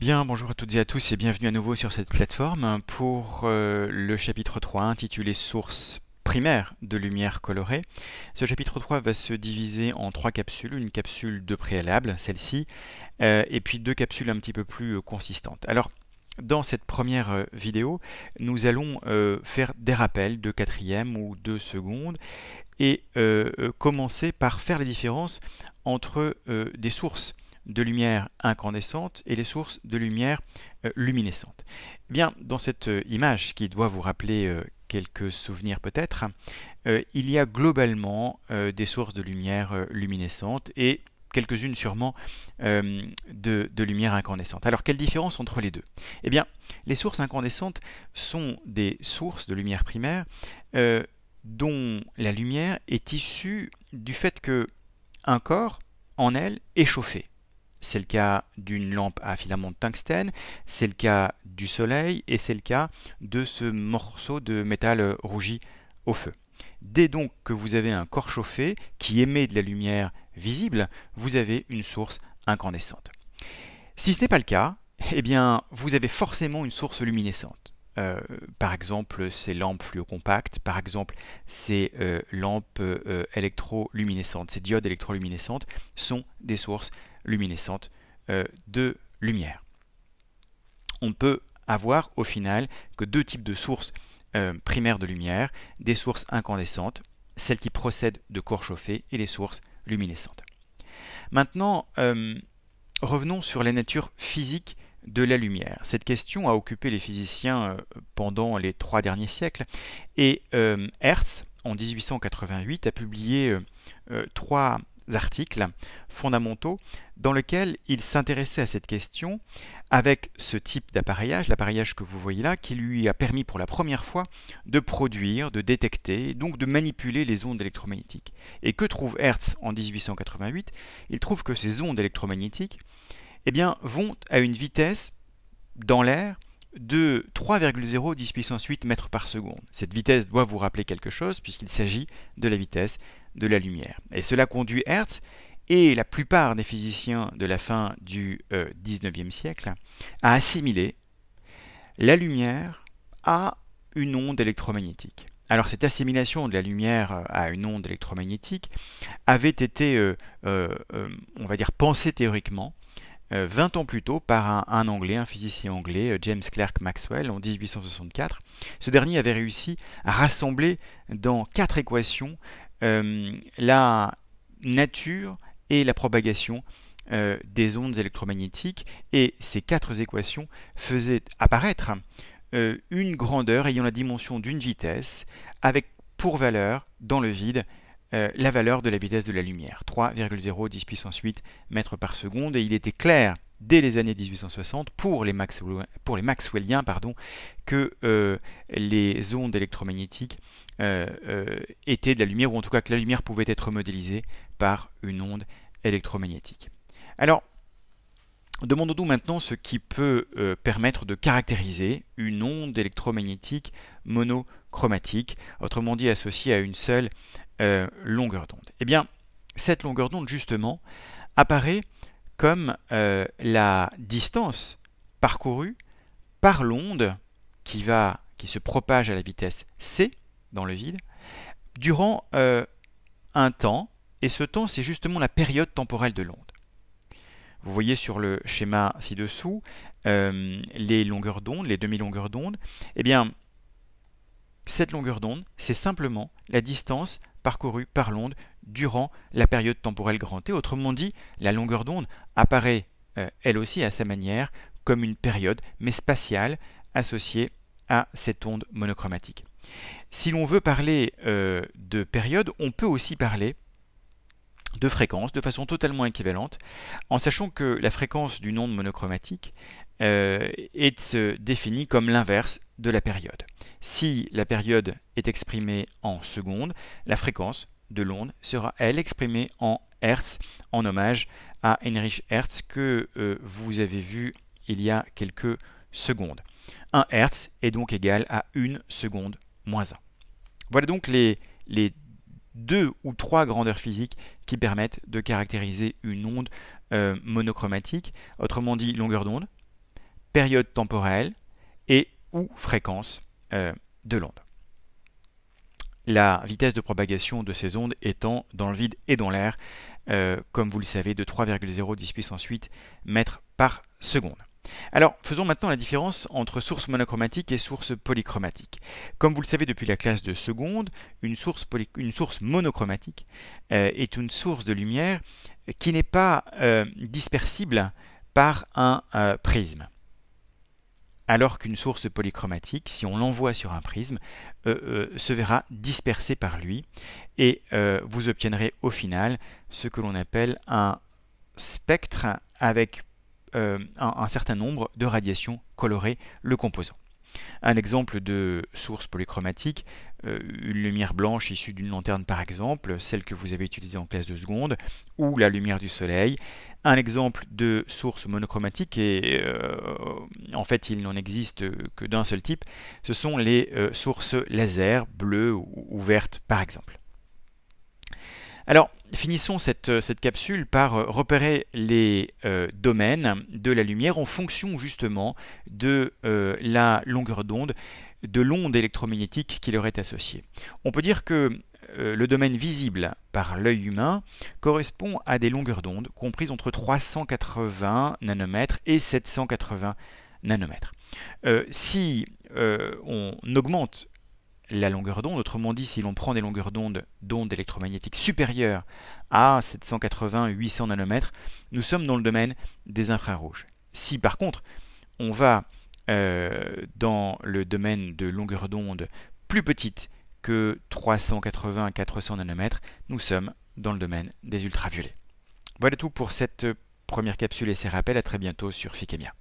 Bien, bonjour à toutes et à tous et bienvenue à nouveau sur cette plateforme pour euh, le chapitre 3 intitulé Sources primaires de lumière colorée. Ce chapitre 3 va se diviser en trois capsules, une capsule de préalable, celle-ci, euh, et puis deux capsules un petit peu plus euh, consistantes. Alors, dans cette première vidéo, nous allons faire des rappels de quatrième ou de seconde et commencer par faire la différence entre des sources de lumière incandescente et les sources de lumière euh, luminescente. Bien, dans cette euh, image qui doit vous rappeler euh, quelques souvenirs peut-être, il y a globalement des sources de lumière luminescente et quelques-unes sûrement de, lumière incandescente. Alors quelle différence entre les deux Eh bien, les sources incandescentes sont des sources de lumière primaire dont la lumière est issue du fait que un corps en elle est chauffé c'est le cas d'une lampe à filament de tungstène, c'est le cas du soleil et c'est le cas de ce morceau de métal euh, rougi au feu. Dès donc que vous avez un corps chauffé qui émet de la lumière visible, vous avez une source incandescente. Si ce n'est pas le cas, eh bien, vous avez forcément une source luminescente. Euh, par exemple ces lampes fluocompactes, par exemple ces euh, lampes électroluminescentes, ces diodes électroluminescentes sont des sources luminescente euh, de lumière. On peut avoir au final que deux types de sources euh, primaires de lumière, des sources incandescentes, celles qui procèdent de corps chauffés, et les sources luminescentes. Maintenant, euh, revenons sur la nature physique de la lumière. Cette question a occupé les physiciens pendant les trois derniers siècles et Hertz, en 1888, a publié trois articles fondamentaux dans lesquels il s'intéressait à cette question avec ce type d'appareillage, l'appareillage que vous voyez là, qui lui a permis pour la première fois de produire, de détecter, donc de manipuler les ondes électromagnétiques. Et que trouve Hertz en 1888 Il trouve que ces ondes électromagnétiques eh bien, vont à une vitesse dans l'air de 3,0 puissance 8 mètres par seconde. Cette vitesse doit vous rappeler quelque chose puisqu'il s'agit de la vitesse de la lumière. Et cela conduit Hertz et la plupart des physiciens de la fin du XIXe euh, siècle à assimiler la lumière à une onde électromagnétique. Alors cette assimilation de la lumière euh, à une onde électromagnétique avait été, euh, on va dire, pensée théoriquement 20 ans plus tôt par un, un, Anglais, un physicien anglais, James Clerk Maxwell, en 1864. Ce dernier avait réussi à rassembler dans quatre équations euh, la nature et la propagation euh, des ondes électromagnétiques et ces quatre équations faisaient apparaître euh, une grandeur ayant la dimension d'une vitesse avec pour valeur dans le vide la valeur de la vitesse de la lumière 3,0 10 puissance 8 mètres par seconde et il était clair dès les années 1860 pour les, pour les Maxwelliens pardon, que euh, les ondes électromagnétiques euh, euh, étaient de la lumière, ou en tout cas que la lumière pouvait être modélisée par une onde électromagnétique. Alors, demandons-nous maintenant ce qui peut permettre de caractériser une onde électromagnétique monochromatique, autrement dit associée à une seule longueur d'onde. et eh bien, cette longueur d'onde, justement, apparaît comme euh, la distance parcourue par l'onde qui, va, qui se propage à la vitesse c dans le vide durant euh, un temps, et ce temps c'est justement la période temporelle de l'onde. Vous voyez sur le schéma ci-dessous euh, les longueurs d'onde, les demi-longueurs d'onde. Eh bien, cette longueur d'onde, c'est simplement la distance parcourue par l'onde durant la période temporelle grand T. Autrement dit, la longueur d'onde apparaît euh, elle aussi à sa manière comme une période, mais spatiale, associée à cette onde monochromatique. Si l'on veut parler euh, de période, on peut aussi parler de fréquence de façon totalement équivalente, en sachant que la fréquence d'une onde monochromatique euh, est définie comme l'inverse de la période. Si la période est exprimée en secondes, la fréquence de l'onde sera, elle, exprimée en Hertz, en hommage à Heinrich Hertz que euh, vous avez vu il y a quelques secondes. 1 Hertz est donc égal à 1 seconde moins 1. Voilà donc les, les deux ou trois grandeurs physiques qui permettent de caractériser une onde euh, monochromatique, autrement dit longueur d'onde, période temporelle et ou fréquence euh, de l'onde la vitesse de propagation de ces ondes étant dans le vide et dans l'air, euh, comme vous le savez, de 3,0 10 puissance 8 mètres par seconde. Alors, faisons maintenant la différence entre source monochromatique et source polychromatique. Comme vous le savez depuis la classe de seconde, une source, monochromatique euh, est une source de lumière qui n'est pas euh, dispersible par un prisme alors qu'une source polychromatique, si on l'envoie sur un prisme, euh, euh, se verra dispersée par lui, et euh, vous obtiendrez au final ce que l'on appelle un spectre avec un certain nombre de radiations colorées le composant. Un exemple de source polychromatique, euh, une lumière blanche issue d'une lanterne par exemple, celle que vous avez utilisée en classe de seconde, ou la lumière du soleil. Un exemple de source monochromatique, et euh, en fait il n'en existe que d'un seul type, ce sont les euh, sources laser, bleues ou vertes par exemple. Alors, finissons cette, euh, capsule par euh, repérer les euh, domaines de la lumière en fonction justement de la longueur d'onde, de l'onde électromagnétique qui leur est associée. On peut dire que le domaine visible par l'œil humain correspond à des longueurs d'onde comprises entre 380 nanomètres et 780 nanomètres. si on augmente la longueur d'onde. Autrement dit, si l'on prend des longueurs d'onde d'ondes électromagnétiques supérieures à 780-800 nanomètres, nous sommes dans le domaine des infrarouges. Si par contre on va euh, dans le domaine de longueurs d'onde plus petites que 380-400 nanomètres, nous sommes dans le domaine des ultraviolets. Voilà tout pour cette première capsule et ses rappels. À très bientôt sur Fikemia.